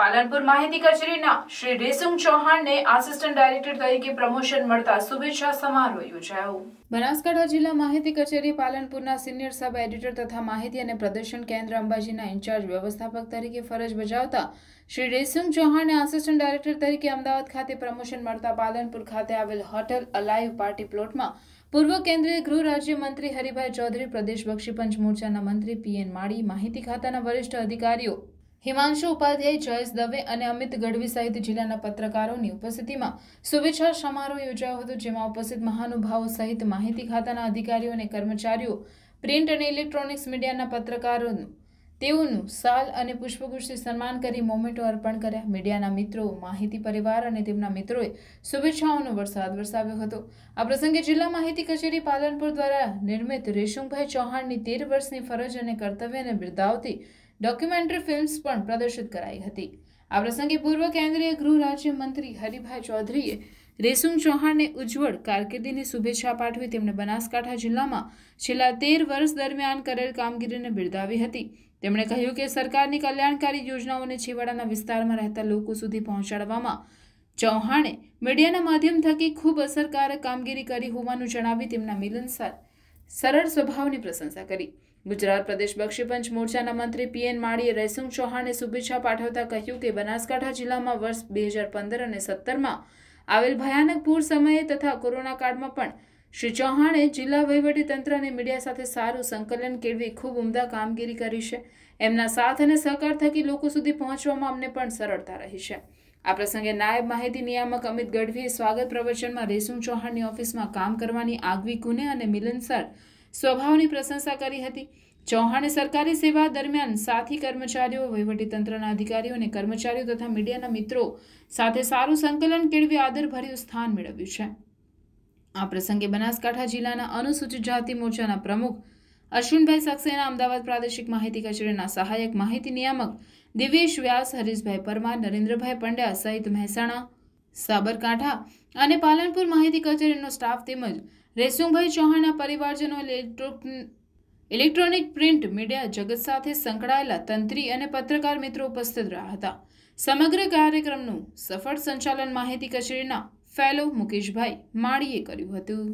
પાલનપુર માહિતી કચેરીના શ્રી રેસુંગ ચૌહાણને આસિસ્ટન્ટ ડાયરેક્ટર તરીકે પ્રમોશન મળતા શુભેચ્છા સમારોહ યોજાયો બનાસકાંઠા જિલ્લા માહિતી કચેરી પાલનપુરના સિનિયર સબ એડિટર તથા માહિતી અને પ્રદર્શન કેન્દ્ર અંબાજીના ઇન્ચાર્જ વ્યવસ્થાપક તરીકે ફરજ બજાવતા શ્રી રેસુમ ચૌહાણને આસિસ્ટન્ટ ડાયરેક્ટર તરીકે અમદાવાદ ખાતે પ્રમોશન મળતા પાલનપુર ખાતે આવેલ હોટલ અલાઈવ પાર્ટી પ્લોટમાં પૂર્વ કેન્દ્રીય ગૃહ રાજ્યમંત્રી હરિભાઈ ચૌધરી પ્રદેશ બક્ષી પંચ મોરચાના મંત્રી પીએન માળી માહિતી ખાતાના વરિષ્ઠ અધિકારીઓ હિમાંશુ ઉપાધ્યાય જયેશ દવે અને અમિત ગઢવી સહિત જિલ્લાના પત્રકારોની ઉપસ્થિતિમાં શુભેચ્છા સમારોહ યોજાયો હતો જેમાં ઉપસ્થિત મહાનુભાવો સહિત માહિતી ખાતાના અધિકારીઓ અને કર્મચારીઓ પ્રિન્ટ અને ઇલેક્ટ્રોનિક્સ મીડિયાના પત્રકારોનું તેઓનું સાલ અને પુષ્પગુચ્છથી સન્માન કરી મોમેન્ટો અર્પણ કર્યા મીડિયાના મિત્રો માહિતી પરિવાર અને તેમના મિત્રોએ શુભેચ્છાઓનો વરસાદ વરસાવ્યો હતો આ પ્રસંગે જિલ્લા માહિતી કચેરી પાલનપુર દ્વારા નિર્મિત રેશુમભાઈ ચૌહાણની તેર વર્ષની ફરજ અને કર્તવ્યને બિરદાવતી ડોક્યુમેન્ટરી ફિલ્મ્સ પણ પ્રદર્શિત કરાઈ હતી આ પ્રસંગે પૂર્વ કેન્દ્રીય ગૃહ રાજ્યમંત્રી હરિભાઈ ચૌધરીએ રેસુમ ચૌહાણને ઉજ્જવળ કારકિર્દીની શુભેચ્છા પાઠવી તેમણે બનાસકાંઠા જિલ્લામાં છેલ્લા તેર વર્ષ દરમિયાન કરેલ કામગીરીને બિરદાવી હતી તેમણે કહ્યું કે સરકારની કલ્યાણકારી યોજનાઓને છેવાડાના વિસ્તારમાં રહેતા લોકો સુધી પહોંચાડવામાં ચૌહાણે મીડિયાના માધ્યમ થકી ખૂબ અસરકારક કામગીરી કરી હોવાનું જણાવી તેમના મિલનસાર સરળ સ્વભાવની પ્રશંસા કરી ગુજરાત પ્રદેશ બક્ષીપંચ મોરચાના મંત્રી પીએન માળીએ રૈસુમ ચૌહાણને શુભેચ્છા પાઠવતા કહ્યું કે બનાસકાંઠા જિલ્લામાં વર્ષ બે હજાર પંદર અને સત્તરમાં આવેલ ભયાનક પૂર સમયે તથા કોરોના કાળમાં પણ શ્રી ચૌહાણે જિલ્લા વહીવટીતંત્ર અને મીડિયા સાથે સારું સંકલન કેળવી ખૂબ ઉમદા કામગીરી કરી છે એમના સાથ અને સહકાર થકી લોકો સુધી પહોંચવામાં અમને પણ સરળતા રહી છે આ પ્રસંગે નાયબ માહિતી નિયામક અમિત ગઢવીએ સ્વાગત પ્રવચનમાં રેસુમ ચૌહાણની ઓફિસમાં કામ કરવાની આગવી કુને અને મિલનસર સ્વભાવની પ્રશંસા કરી હતી ચૌહાણે સરકારી સેવા દરમિયાન સાથી કર્મચારીઓ વહીવટીતંત્રના અધિકારીઓ અને કર્મચારીઓ તથા મીડિયાના મિત્રો સાથે સારું સંકલન કેળવી આદરભર્યું સ્થાન મેળવ્યું છે આ પ્રસંગે બનાસકાંઠા જિલ્લાના અનુસૂચિત જાતિ મોરચાના પ્રમુખ અશ્વિનભાઈ સક્સેના અમદાવાદ પ્રાદેશિક માહિતી કચેરીના સહાયક માહિતી નિયામક દિવેશ વ્યાસ હરીશભાઈ પરમાર નરેન્દ્રભાઈ પંડ્યા સહિત મહેસાણા સાબરકાંઠા અને પાલનપુર માહિતી કચેરીનો સ્ટાફ તેમજ રેશુમભાઈ ચૌહાણના પરિવારજનો ઇલેક્ટ્રોનિક પ્રિન્ટ મીડિયા જગત સાથે સંકળાયેલા તંત્રી અને પત્રકાર મિત્રો ઉપસ્થિત રહ્યા હતા સમગ્ર કાર્યક્રમનું સફળ સંચાલન માહિતી કચેરીના ફેલો મુકેશભાઈ માળીએ કર્યું હતું